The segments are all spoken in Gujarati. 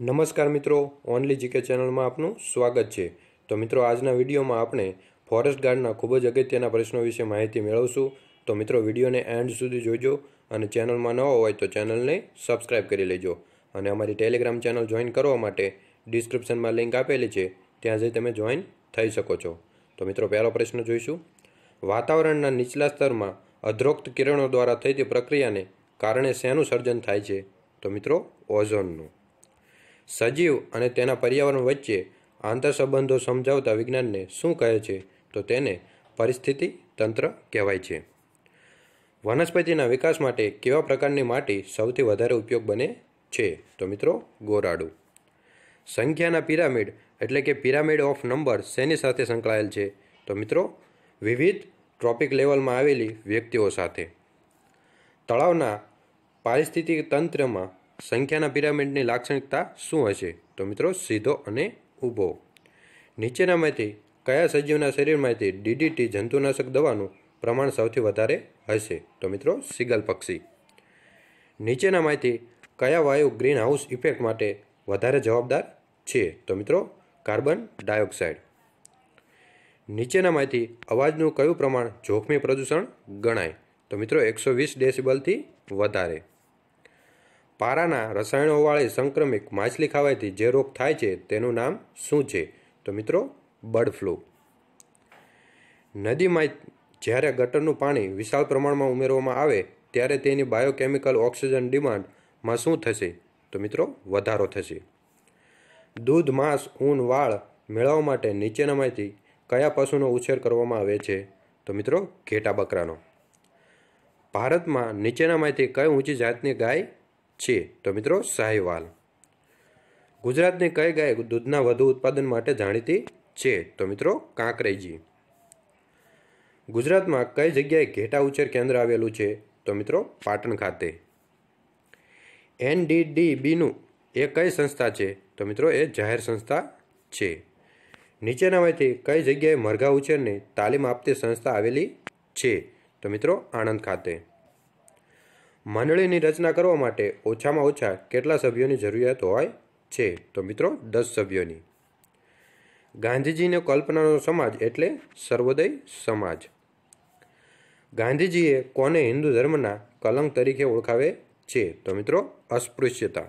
નમસ્કાર મિત્રો ઓનલી જીકે ચેનલમાં આપનું સ્વાગત છે તો મિત્રો આજના વિડીયોમાં આપણે ફોરેસ્ટ ગાર્ડના ખૂબ જ અગત્યના પ્રશ્નો વિશે માહિતી મેળવશું તો મિત્રો વિડીયોને એન્ડ સુધી જોજો અને ચેનલમાં ન હોય તો ચેનલને સબસ્ક્રાઈબ કરી લેજો અને અમારી ટેલિગ્રામ ચેનલ જોઈન કરવા માટે ડિસ્ક્રિપ્શનમાં લિંક આપેલી છે ત્યાં જઈ તમે જોઈન થઈ શકો છો તો મિત્રો પહેલો પ્રશ્ન જોઈશું વાતાવરણના નીચલા સ્તરમાં અધરોક્ત કિરણો દ્વારા થતી પ્રક્રિયાને કારણે શેનું સર્જન થાય છે તો મિત્રો ઓઝોનનું સજીવ અને તેના પર્યાવરણ વચ્ચે આંતરસંબંધો સમજાવતા વિજ્ઞાનને શું કહે છે તો તેને પરિસ્થિતિ તંત્ર કહેવાય છે વનસ્પતિના વિકાસ માટે કેવા પ્રકારની માટી સૌથી વધારે ઉપયોગ બને છે તો મિત્રો ગોરાડું સંખ્યાના પિરામિડ એટલે કે પિરામિડ ઓફ નંબર શેની સાથે સંકળાયેલ છે તો મિત્રો વિવિધ ટ્રોપિક લેવલમાં આવેલી વ્યક્તિઓ સાથે તળાવના પારિસ્થિતિક તંત્રમાં સંખ્યાના પિરામિડની લાક્ષણિકતા શું હશે તો મિત્રો સીધો અને ઊભો નીચેનામાંથી કયા સજીવના શરીરમાંથી ડીડીટી જંતુનાશક દવાનું પ્રમાણ સૌથી વધારે હશે તો મિત્રો સિગલ પક્ષી નીચેનામાંથી કયા વાયુ ગ્રીન હાઉસ ઇફેક્ટ માટે વધારે જવાબદાર છે તો મિત્રો કાર્બન ડાયોક્સાઇડ નીચેનામાંથી અવાજનું કયું પ્રમાણ જોખમી પ્રદૂષણ ગણાય તો મિત્રો એકસો વીસ ડેસિબલથી વધારે પારાના રસાયણોવાળી સંક્રમિત માછલી ખાવાથી જે રોગ થાય છે તેનું નામ શું છે તો મિત્રો બર્ડ ફ્લૂ નદીમાં જ્યારે ગટરનું પાણી વિશાળ પ્રમાણમાં ઉમેરવામાં આવે ત્યારે તેની બાયોકેમિકલ ઓક્સિજન ડિમાન્ડમાં શું થશે તો મિત્રો વધારો થશે દૂધ માંસ ઊન વાળ મેળવવા માટે નીચેનામાંથી કયા પશુનો ઉછેર કરવામાં આવે છે તો મિત્રો ઘેટા બકરાનો ભારતમાં નીચેનામાંથી કઈ ઊંચી જાતની ગાય છે તો મિત્રો સાહેવાલ ગુજરાતની કઈ ગાય દૂધના વધુ ઉત્પાદન માટે જાણીતી છે તો મિત્રો કાંકરેજી ગુજરાતમાં કઈ જગ્યાએ ઘેટા ઉછેર કેન્દ્ર આવેલું છે તો મિત્રો પાટણ ખાતે એનડીડીબીનું એ કઈ સંસ્થા છે તો મિત્રો એ જાહેર સંસ્થા છે નીચેનામાંથી કઈ જગ્યાએ મરઘા ઉછેરની તાલીમ આપતી સંસ્થા આવેલી છે તો મિત્રો આણંદ ખાતે મંડળીની રચના કરવા માટે ઓછામાં ઓછા કેટલા સભ્યોની જરૂરિયાત હોય છે તો મિત્રો દસ સભ્યોની ગાંધીજીને કલ્પનાનો સમાજ એટલે સર્વોદય સમાજ ગાંધીજીએ કોને હિન્દુ ધર્મના કલંક તરીકે ઓળખાવે છે તો મિત્રો અસ્પૃશ્યતા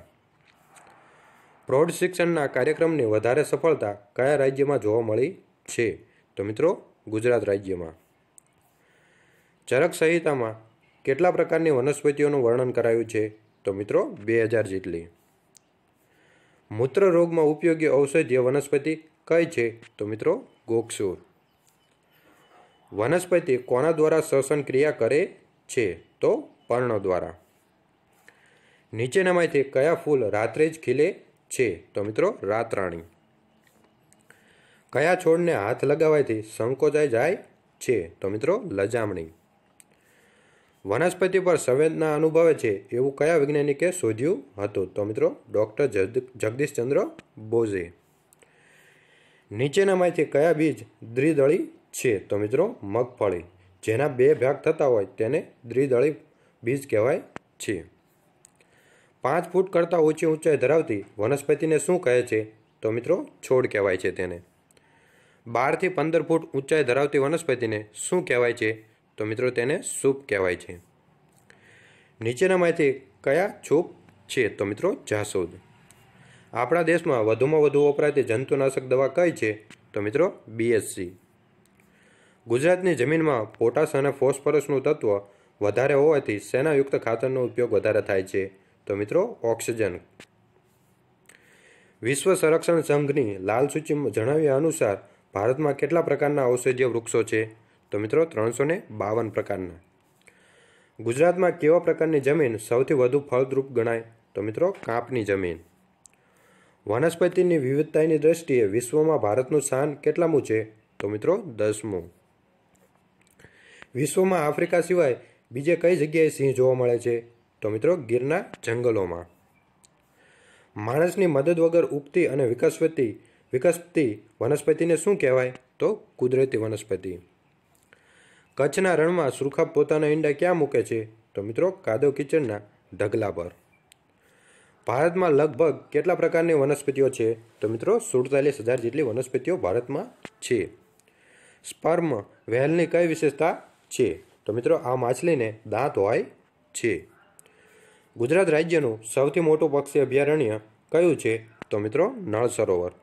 પ્રૌઢ શિક્ષણના કાર્યક્રમને વધારે સફળતા કયા રાજ્યમાં જોવા મળી છે તો મિત્રો ગુજરાત રાજ્યમાં ચરક સંહિતામાં કેટલા પ્રકારની વનસ્પતિઓનું વર્ણન કરાયું છે તો મિત્રો બે હજાર જેટલી મૂત્ર રોગમાં ઉપયોગી ઔષધીય વનસ્પતિ કઈ છે તો મિત્રો ગોક્ષુર વનસ્પતિ કોના દ્વારા શ્વસન ક્રિયા કરે છે તો પર્ણો દ્વારા નીચેનામાંથી કયા ફૂલ રાત્રે જ ખીલે છે તો મિત્રો રાતરાણી કયા છોડને હાથ લગાવવાથી સંકોચાઈ જાય છે તો મિત્રો લજામણી વનસ્પતિ પર સંવેદના અનુભવે છે એવું કયા વૈજ્ઞાનિકે શોધ્યું હતું તો મિત્રો ડૉક્ટર જગદીશચંદ્ર બોઝે નીચેનામાંથી કયા બીજ દ્વિદળી છે તો મિત્રો મગફળી જેના બે ભાગ થતા હોય તેને દ્વિદળી બીજ કહેવાય છે પાંચ ફૂટ કરતાં ઊંચી ઊંચાઈ ધરાવતી વનસ્પતિને શું કહે છે તો મિત્રો છોડ કહેવાય છે તેને બારથી પંદર ફૂટ ઊંચાઈ ધરાવતી વનસ્પતિને શું કહેવાય છે તો મિત્રો તેને સૂપ કહેવાય છે નીચેનામાંથી કયા છૂપ છે તો મિત્રો જાસૂદ આપણા દેશમાં વધુમાં વધુ વપરાતી જંતુનાશક દવા કઈ છે તો મિત્રો બીએસસી ગુજરાતની જમીનમાં પોટાશ અને ફોસ્ફરસનું તત્વ વધારે હોવાથી સેનાયુક્ત ખાતરનો ઉપયોગ વધારે થાય છે તો મિત્રો ઓક્સિજન વિશ્વ સંરક્ષણ સંઘની લાલ સૂચિમાં જણાવ્યા અનુસાર ભારતમાં કેટલા પ્રકારના ઔષધીય વૃક્ષો છે તો મિત્રો ત્રણસો ને બાવન પ્રકારના ગુજરાતમાં કેવા પ્રકારની જમીન સૌથી વધુ ફળદ્રુપ ગણાય તો મિત્રો કાંપની જમીન વનસ્પતિની વિવિધતાની દ્રષ્ટિએ વિશ્વમાં ભારતનું સ્થાન કેટલામું છે તો મિત્રો દસમું વિશ્વમાં આફ્રિકા સિવાય બીજે કઈ જગ્યાએ સિંહ જોવા મળે છે તો મિત્રો ગીરના જંગલોમાં માણસની મદદ વગર ઉગતી અને વિકસવતી વિકસતી વનસ્પતિને શું કહેવાય તો કુદરતી વનસ્પતિ કચ્છના રણમાં સુરખાબ પોતાના ઈંડા ક્યાં મૂકે છે તો મિત્રો કાદવ કિચનના ઢગલા પર ભારતમાં લગભગ કેટલા પ્રકારની વનસ્પતિઓ છે તો મિત્રો સુડતાલીસ હજાર જેટલી વનસ્પતિઓ ભારતમાં છે સ્પર્મ વહેલની કઈ વિશેષતા છે તો મિત્રો આ માછલીને દાંત હોય છે ગુજરાત રાજ્યનું સૌથી મોટું પક્ષી અભયારણ્ય કયું છે તો મિત્રો નળ સરોવર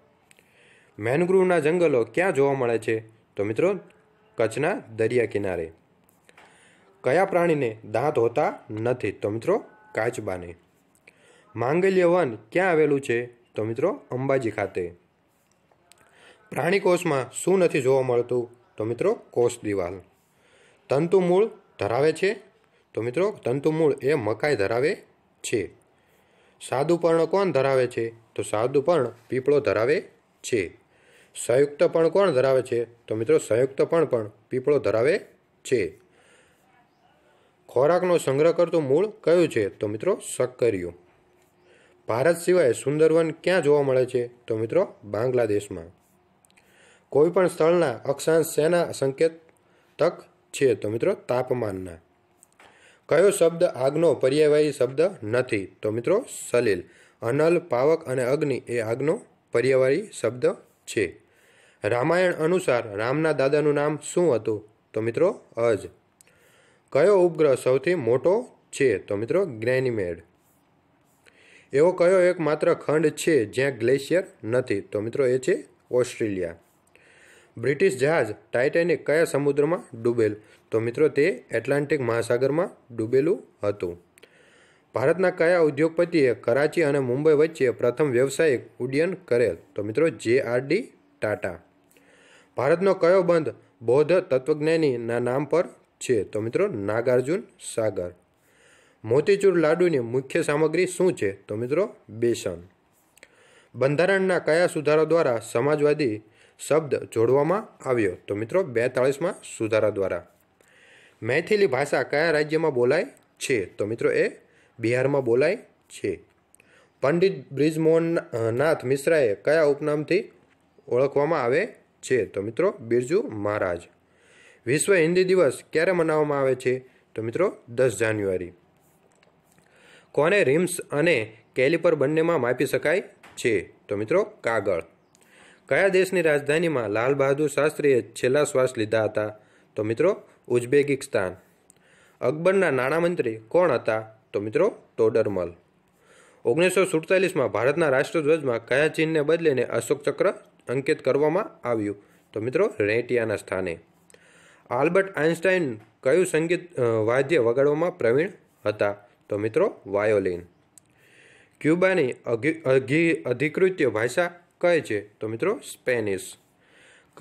મેનગ્રુવના જંગલો ક્યાં જોવા મળે છે તો મિત્રો કચ્છના દરિયા કિનારે કયા પ્રાણીને દાંત હોતા નથી તો મિત્રો કાચબાને માંગલ્ય વન ક્યાં આવેલું છે તો મિત્રો અંબાજી ખાતે પ્રાણીકોષમાં શું નથી જોવા મળતું તો મિત્રો કોષ દિવાલ તંતુ મૂળ ધરાવે છે તો મિત્રો તંતુ મૂળ એ મકાઈ ધરાવે છે સાદુપર્ણ કોણ ધરાવે છે તો સાદુપર્ણ પીપળો ધરાવે છે સંયુક્ત પણ કોણ ધરાવે છે તો મિત્રો સંયુક્ત પણ પણ પીપળો ધરાવે છે ખોરાકનો સંગ્રહ કરતું મૂળ કયું છે તો મિત્રો સક્કરિયું ભારત સિવાય સુંદરવન ક્યાં જોવા મળે છે તો મિત્રો બાંગ્લાદેશમાં કોઈપણ સ્થળના અક્ષાંશ શેના સંકેત તક છે તો મિત્રો તાપમાનના કયો શબ્દ આગનો પર્યાવાહી શબ્દ નથી તો મિત્રો સલીલ અનલ પાવક અને અગ્નિ એ આગનો પર્યાવાહી શબ્દ છે રામાયણ અનુસાર રામના દાદાનું નામ શું હતું તો મિત્રો અજ કયો ઉપગ્રહ સૌથી મોટો છે તો મિત્રો ગ્રેનિમેડ એવો કયો એક માત્ર ખંડ છે જ્યાં ગ્લેશિયર નથી તો મિત્રો એ છે ઓસ્ટ્રેલિયા બ્રિટિશ જહાજ ટાઇટેનિક કયા સમુદ્રમાં ડૂબેલ તો મિત્રો તે એટલાન્ટિક મહાસાગરમાં ડૂબેલું હતું ભારતના કયા ઉદ્યોગપતિએ કરાચી અને મુંબઈ વચ્ચે પ્રથમ વ્યવસાયિક ઉડ્ડયન કરેલ તો મિત્રો જે આર ડી ટાટા ભારતનો કયો બંધ બૌદ્ધ તત્વજ્ઞાનીના નામ પર છે તો મિત્રો નાગાર્જુન સાગર મોતીચૂર લાડુની મુખ્ય સામગ્રી શું છે તો મિત્રો બેસન બંધારણના કયા સુધારા દ્વારા સમાજવાદી શબ્દ જોડવામાં આવ્યો તો મિત્રો બેતાળીસમાં સુધારા દ્વારા મૈથિલી ભાષા કયા રાજ્યમાં બોલાય છે તો મિત્રો એ બિહારમાં બોલાય છે પંડિત બ્રિજમોહન નાથ મિશ્રાએ કયા ઉપનામથી ઓળખવામાં આવે છે તો મિત્રો બિરજુ મહારાજ વિશ્વ હિન્દી દિવસ ક્યારે મનાવવામાં આવે છે તો મિત્રો દસ જાન્યુઆરી કોને રિમ્સ અને કેલિપર બંનેમાં માપી શકાય છે તો મિત્રો કાગળ કયા દેશની રાજધાનીમાં લાલ બહાદુર શાસ્ત્રીએ છેલ્લા શ્વાસ લીધા હતા તો મિત્રો ઉઝબેકિસ્તાન અકબરના નાણામંત્રી કોણ હતા તો મિત્રો ટોડરમલ ઓગણીસો સુડતાલીસમાં ભારતના રાષ્ટ્રધ્વજમાં કયા ચિહ્નને બદલીને અશોક ચક્ર અંકિત કરવામાં આવ્યું તો મિત્રો રેટિયાના સ્થાને આલ્બર્ટ આઇન્સ્ટાઇન કયું સંગીત વાદ્ય વગાડવામાં પ્રવીણ હતા તો મિત્રો વાયોલિન ક્યુબાની અઘી અધિકૃત ભાષા કહે છે તો મિત્રો સ્પેનિશ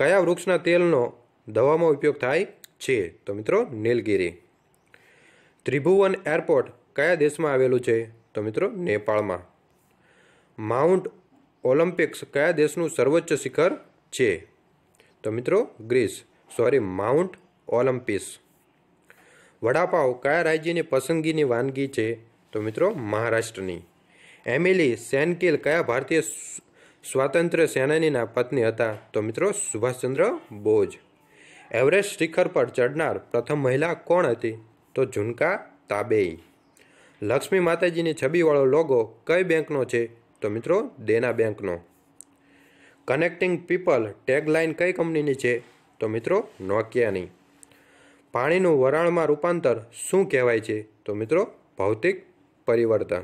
કયા વૃક્ષના તેલનો દવામાં ઉપયોગ થાય છે તો મિત્રો નીલગીરી ત્રિભુવન એરપોર્ટ કયા દેશમાં આવેલું છે તો મિત્રો નેપાળમાં માઉન્ટ ઓલિમ્પિક્સ કયા દેશનું સર્વોચ્ચ શિખર છે તો મિત્રો Greece sorry mount Olympics vada pav કયા રાજ્યની પસંદગીની વાનગી છે તો મિત્રો મહારાષ્ટ્રની એમિલી સેનકિલ કયા ભારતીય સ્વાતંત્ર્ય સેનાનીના પત્ની હતા તો મિત્રો સુભાષચંદ્ર બોઝ એવરેસ્ટ શિખર પર ચડનાર પ્રથમ મહિલા કોણ હતી તો ઝુનકા તાબેઈ લક્ષ્મી માતાજીની છબીવાળો લોગો કઈ બેંકનો છે તો મિત્રો દેના બેંકનો કનેક્ટિંગ પીપલ ટેગલાઇન કઈ કંપનીની છે તો મિત્રો નોકિયાની પાણીનું વરાળમાં રૂપાંતર શું કહેવાય છે તો મિત્રો ભૌતિક પરિવર્તન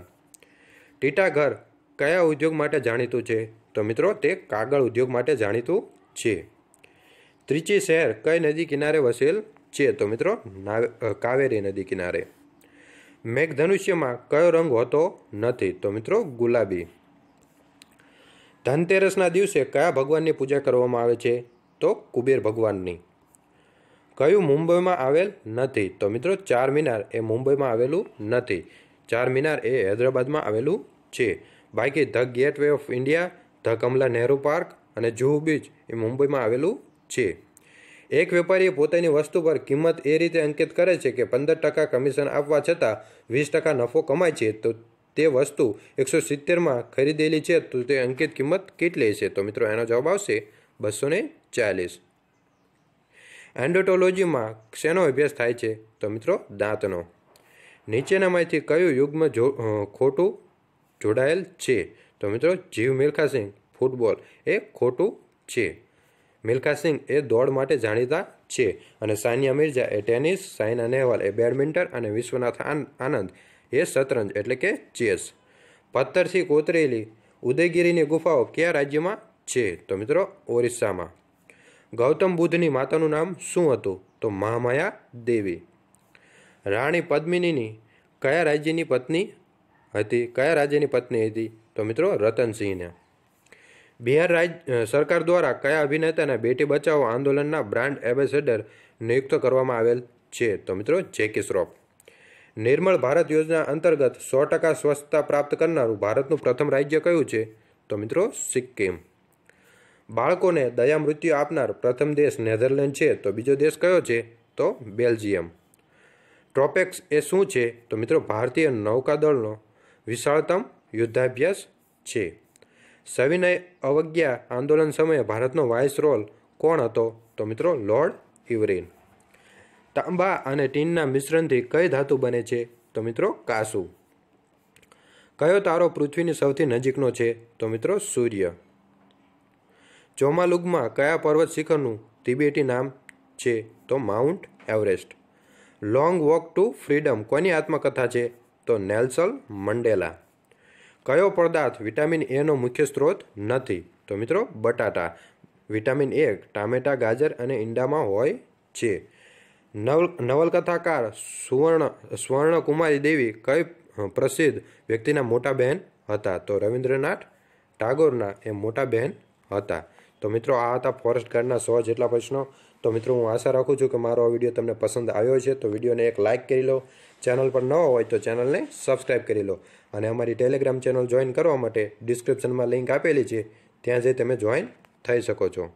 ટીટાઘર કયા ઉદ્યોગ માટે જાણીતું છે તો મિત્રો તે કાગળ ઉદ્યોગ માટે જાણીતું છે ત્રિચી શહેર કઈ નદી કિનારે વસેલ છે તો મિત્રો કાવેરી નદી કિનારે મેઘધનુષ્યમાં કયો રંગ હોતો નથી તો મિત્રો ગુલાબી ધનતેરસના દિવસે કયા ભગવાનની પૂજા કરવામાં આવે છે તો કુબેર ભગવાનની કયું મુંબઈમાં આવેલ નથી તો મિત્રો ચાર મિનાર એ મુંબઈમાં આવેલું નથી ચાર મિનાર એ હૈદરાબાદમાં આવેલું છે બાકી the gateway of India the Kamla Nehru park અને જુહુ બીચ એ મુંબઈમાં આવેલું છે એક વેપારીએ પોતાની વસ્તુ પર કિંમત એ રીતે અંકિત કરે છે કે પંદર ટકા કમિશન આપવા છતાં વીસ ટકા નફો કમાય છે તો તે વસ્તુ એકસો સિત્તેરમાં ખરીદેલી છે તો તે અંકિત કિંમત કેટલી છે તો મિત્રો એનો જવાબ આવશે બસો ને ચાલીસ એન્ડોટોલોજીમાં શેનો અભ્યાસ થાય છે તો મિત્રો દાંતનો નીચેનામાંથી કયું યુગ્મ જો ખોટું જોડાયેલ છે તો મિત્રો જીવ મિલ્ખા સિંહ ફૂટબોલ એ ખોટું છે મિલ્ખા સિંહ એ દોડ માટે જાણીતા છે અને સાનિયા મિર્ઝા એ ટેનિસ સાયના નેહવાલ એ બેડમિન્ટન અને વિશ્વનાથ આનંદ એ શતરંજ એટલે કે ચેસ પથ્થરથી કોતરેલી ઉદયગીરીની ગુફાઓ કયા રાજ્યમાં છે તો મિત્રો ઓરિસ્સામાં ગૌતમ બુદ્ધની માતાનું નામ શું હતું તો મહામાયા દેવી રાણી પદ્મિનીની કયા રાજ્યની પત્ની હતી કયા રાજ્યની પત્ની હતી તો મિત્રો રતનસિંહને બિહાર રાજ્ય સરકાર દ્વારા કયા અભિનેતાને બેટી બચાવો આંદોલનના બ્રાન્ડ એમ્બેસેડર નિયુક્ત કરવામાં આવેલ છે તો મિત્રો જેકી શ્રોફ નિર્મળ ભારત યોજના અંતર્ગત સો ટકા સ્વચ્છતા પ્રાપ્ત કરનારું ભારતનું પ્રથમ રાજ્ય કયું છે તો મિત્રો સિક્કિમ બાળકોને દયા મૃત્યુ આપનાર પ્રથમ દેશ નેધરલેન્ડ છે તો બીજો દેશ કયો છે તો બેલ્જિયમ ટ્રોપેક્સ એ શું છે તો મિત્રો ભારતીય નૌકાદળનો વિશાળતમ યુદ્ધાભ્યાસ છે સવિનય અવજ્ઞા આંદોલન સમયે ભારતનો વાઇસ રોલ કોણ હતો તો મિત્રો લોર્ડ ઇવરીન તાંબા અને ટીનના મિશ્રણથી કઈ ધાતુ બને છે તો મિત્રો કાસુ કયો તારો પૃથ્વીની સૌથી નજીકનો છે તો મિત્રો સૂર્ય ચોમાલુગમાં કયા પર્વત શિખરનું તિબેટી નામ છે તો mount Everest long walk to freedom કોની આત્મકથા છે તો નેલ્સલ મંડેલા કયો પદાર્થ વિટામિન એનો મુખ્ય સ્ત્રોત નથી તો મિત્રો બટાટા વિટામિન એ ટામેટા ગાજર અને ઈંડામાં હોય છે નવલ નવલકથાકાર સુવર્ણ સ્વર્ણકુમારી દેવી કઈ પ્રસિદ્ધ વ્યક્તિના મોટા બહેન હતા તો રવિન્દ્રનાથ ટાગોરના એ મોટા બહેન હતા તો મિત્રો આ હતા ફોરેસ્ટ ગાર્ડના સો જેટલા પ્રશ્નો તો મિત્રો હું આશા રાખું છું કે મારો આ વિડીયો તમને પસંદ આવ્યો છે તો વિડીયોને એક લાઇક કરી લો ચેનલ પર ન હોય તો ચેનલને સબસ્ક્રાઈબ કરી લો અને અમારી ટેલિગ્રામ ચેનલ જોઈન કરવા માટે ડિસ્ક્રિપ્શનમાં લિંક આપેલી છે ત્યાં જઈ તમે જોઈન થઈ શકો છો